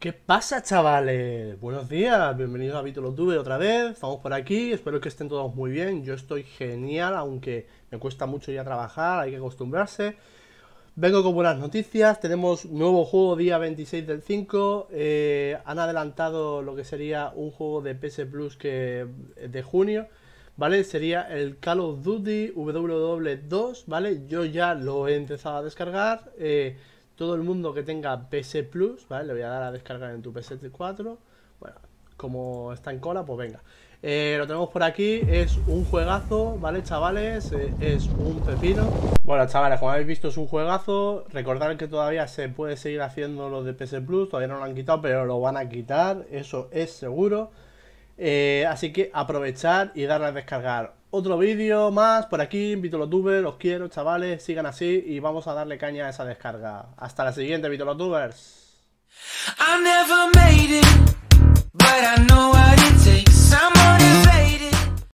¿Qué pasa, chavales? Buenos días, bienvenidos a Vito tuve otra vez. Estamos por aquí, espero que estén todos muy bien. Yo estoy genial, aunque me cuesta mucho ya trabajar, hay que acostumbrarse. Vengo con buenas noticias, tenemos nuevo juego día 26 del 5. Eh, han adelantado lo que sería un juego de PS Plus que, de junio ¿vale? Sería el Call of Duty ww 2 ¿vale? Yo ya lo he empezado a descargar. Eh, todo el mundo que tenga PS Plus, ¿vale? Le voy a dar a descargar en tu PS4. Bueno, como está en cola, pues venga. Eh, lo tenemos por aquí, es un juegazo, ¿vale, chavales? Eh, es un pepino. Bueno, chavales, como habéis visto, es un juegazo. Recordad que todavía se puede seguir haciendo los de PS Plus, todavía no lo han quitado, pero lo van a quitar, eso es seguro. Eh, así que aprovechar y darle a descargar. Otro vídeo más por aquí, invito a los tubers, los quiero chavales, sigan así y vamos a darle caña a esa descarga. Hasta la siguiente, Vitolotubers.